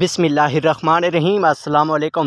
बिसमीम अल्लाम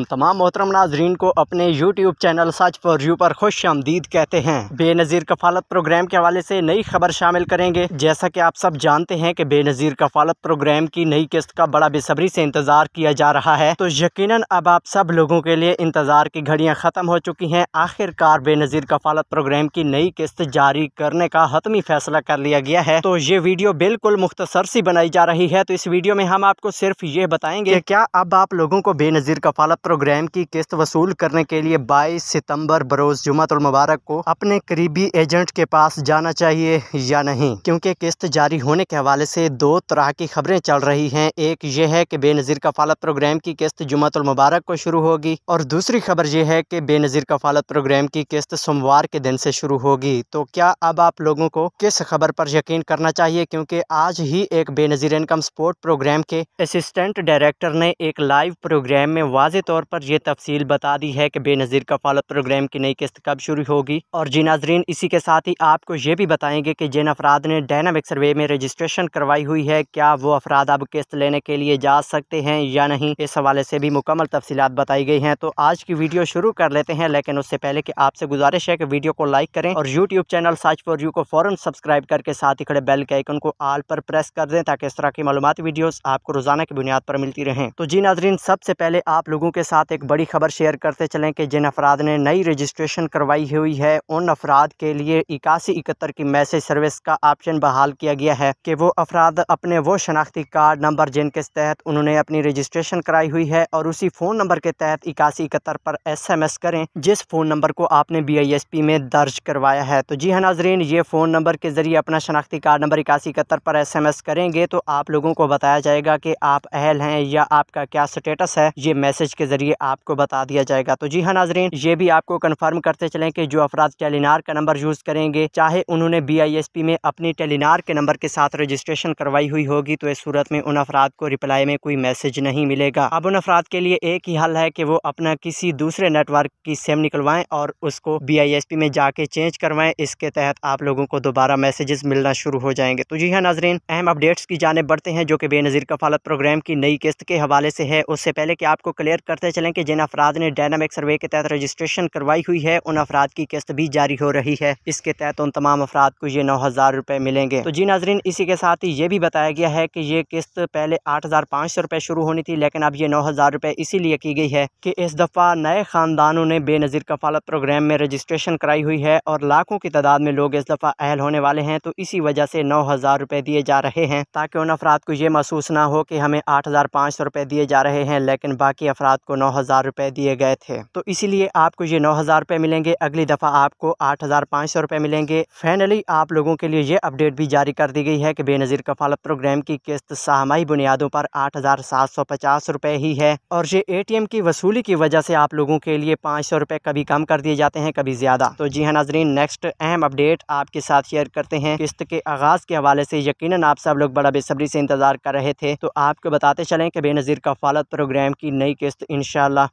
तमाम मोहतरम नाजरीन को अपने यूट्यूब चैनल सच फॉर यू पर खुश आमदीद कहते हैं बेनज़ीर कफालत प्रोग्राम के हवाले से नई खबर शामिल करेंगे जैसा कि आप सब जानते हैं कि बेनज़ीर कफालत प्रोग्राम की नई किस्त का बड़ा बेसब्री से इंतज़ार किया जा रहा है तो यकीनन अब आप सब लोगों के लिए इंतज़ार की घड़ियाँ ख़त्म हो चुकी हैं आखिरकार बेनज़ीर कफालत प्रोग्राम की नई किस्त जारी करने का हतमी फैसला कर लिया गया है तो ये वीडियो बिल्कुल मुख्तसर सी बनाई जा रही है तो इस वीडियो में हम आपको सिर्फ ये बताएं बताएंगे कि क्या अब आप लोगों को बेनज़ीर कफालत प्रोग्राम की किस्त वसूल करने के लिए 22 सितंबर बरोज मुबारक को अपने करीबी एजेंट के पास जाना चाहिए या नहीं क्योंकि किस्त जारी होने के हवाले से दो तरह की खबरें चल रही हैं एक ये है कि बेनज़ीर कफालत प्रोग्राम की किस्त मुबारक को शुरू होगी और दूसरी खबर यह है कि बेनज़ीर कफालत प्रोग्राम की किस्त सोमवार के दिन से शुरू होगी तो क्या अब आप लोगों को किस खबर पर यकीन करना चाहिए क्योंकि आज ही एक बेनज़ीर इनकम सपोर्ट प्रोग्राम के असिस्टेंट डायरेक्टर डायरेक्टर ने एक लाइव प्रोग्राम में वाज तौर पर यह तफसील बता दी है कि बेनज़ीर कफालत प्रोग्राम की नई किस्त कब शुरू होगी और जी नाजरीन इसी के साथ ही आपको ये भी बताएंगे कि जिन अफराद ने डायनामिक सर्वे में रजिस्ट्रेशन करवाई हुई है क्या वो अफराद अब किस्त लेने के लिए जा सकते हैं या नहीं इस हवाले से भी मुकम्मल तफसीत बताई गई हैं तो आज की वीडियो शुरू कर लेते हैं लेकिन उससे पहले कि आपसे गुजारिश है कि वीडियो को लाइक करें और YouTube channel search for you को फ़ौरन सब्सक्राइब करके साथ ही खड़े बेल के आइकन को आल पर प्रेस कर दें ताकि इस तरह की मालूमती वीडियोज़ आपको रोज़ाना की बुनियाद पर मिलती देती रहें तो जी नाजरीन सबसे पहले आप लोगों के साथ एक बड़ी खबर शेयर करते चलें कि जिन अफराद ने नई रजिस्ट्रेशन करवाई हुई है उन अफराद के लिए इक्यासी इकहत्तर की मैसेज सर्विस का ऑप्शन बहाल किया गया है कि वो अफराद अपने वो शनाख्ती कार्ड नंबर जिनके तहत उन्होंने अपनी रजिस्ट्रेशन कराई हुई है और उसी फ़ोन नंबर के तहत इक्यासी इकहत्तर पर एस एम एस करें जिस फ़ोन नंबर को आपने बी आई एस पी में दर्ज करवाया है तो जी हाँ नाजरीन ये फ़ोन नंबर के ज़रिए अपना शनाख्ती कार्ड नंबर इक्यासी इकहत्तर पर एस एम एस करेंगे तो आप लोगों को बताया जाएगा कि आप अहल हैं या आपका क्या स्टेटस है ये मैसेज के जरिए आपको बता दिया जाएगा तो जी हाँ नाजरीन ये भी आपको कन्फर्म करते चले की जो अफराद टेलीनार का नंबर यूज़ करेंगे चाहे उन्होंने बी में अपनी टेलीनार के नंबर के साथ रजिस्ट्रेशन करवाई हुई होगी तो इस सूरत में उन अफराद को रिप्लाई में कोई मैसेज नहीं मिलेगा अब उन अफराद के लिए एक ही हल है कि वो अपना किसी दूसरे नेटवर्क की सिम निकलवाएं और उसको बी में जाके चेंज करवाएं इसके तहत आप लोगों को दोबारा मैसेजेस मिलना शुरू हो जाएंगे तो जी हाँ नाजरीन अहम अपडेट्स की जाने बढ़ते हैं जो कि बेनज़ीर कफालत प्रोग्राम की नई किस्त के हवाले से है उससे पहले कि आपको क्लियर करते चलें कि जिन अफराद ने डायनामिक सर्वे के तहत रजिस्ट्रेशन करवाई हुई है उन अफराद की किस्त भी जारी हो रही है इसके तहत उन तमाम अफराद को ये नौ हज़ार रुपये मिलेंगे तो जी नाजरीन इसी के साथ ही ये भी बताया गया है कि ये किस्त पहले आठ हज़ार पाँच सौ रुपये शुरू होनी थी लेकिन अब ये नौ हज़ार रुपये इसीलिए की गई है कि इस दफ़ा नए ख़ानदानों ने बेनज़ीर कफालत प्रोग्राम में रजिस्ट्रेशन कराई हुई है और लाखों की तादाद में लोग इस दफ़ा अहल होने वाले हैं तो इसी वजह से नौ हज़ार रुपये दिए जा रहे हैं ताकि उन अफराद को ये महसूस ना हो कि हमें आठ हज़ार पाँच सौ रुपये दिए जा रहे हैं लेकिन बाकी अफराद को नौ हज़ार रुपये दिए गए थे तो इसीलिए आपको ये नौ हज़ार रुपये मिलेंगे अगली दफ़ा आपको आठ हज़ार पाँच सौ रुपये मिलेंगे फाइनली आप लोगों के लिए ये अपडेट भी जारी कर दी गई है कि बेनज़ीर कफालत प्रोग्राम की किस्त सामाई बुनियादों पर आठ हज़ार सात सौ पचास रुपये ही है और ये ए टी एम की वसूली की वजह से आप लोगों के लिए पाँच सौ रुपये कभी कम कर दिए जाते हैं कभी ज़्यादा तो जी हाँ नाजरीन नेक्स्ट अहम अपडेट आपके साथ शेयर करते हैं किस्त के आगाज़ के हवाले से यकीन आप सब लोग बड़ा बेसब्री से इंतज़ार कर रहे थे तो आपको बताते चले हैं कि बेनज़ीर कफालत प्रोग्राम की नई किस्त इन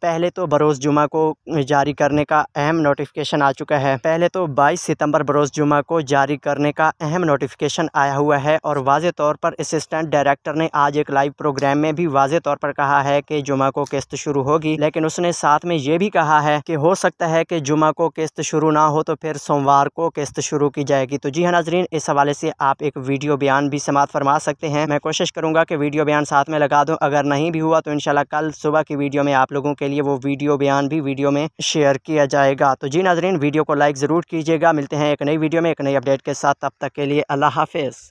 पहले तो बरोज़ जुमा को जारी करने का अहम नोटिफिकेशन आ चुका है पहले तो बाईस सितम्बर बरोज़ जुमा को जारी करने का अहम नोटिफिकेशन आया हुआ है और वाज तौर पर असिस्टेंट डायरेक्टर ने आज एक लाइव प्रोग्राम में भी वाज तौर पर कहा है कि जुमा को किस्त शुरू होगी लेकिन उसने साथ में ये भी कहा है कि हो सकता है कि जुमा को किस्त शुरू ना हो तो फिर सोमवार को किस्त शुरू की जाएगी तो जी हाँ नाजरीन इस हवाले से आप एक वीडियो बयान भी समाप्त फरमा सकते हैं मैं कोशिश करूंगा कि वीडियो बयान साथ में लगा दूं अगर नहीं भी हुआ तो इन कल सुबह की वीडियो में आप लोगों के लिए वो वीडियो बयान भी वीडियो में शेयर किया जाएगा तो जी नाजरीन वीडियो को लाइक ज़रूर कीजिएगा मिलते हैं एक नई वीडियो में एक नई अपडेट के साथ तब तक के लिए अल्लाह हाफिज़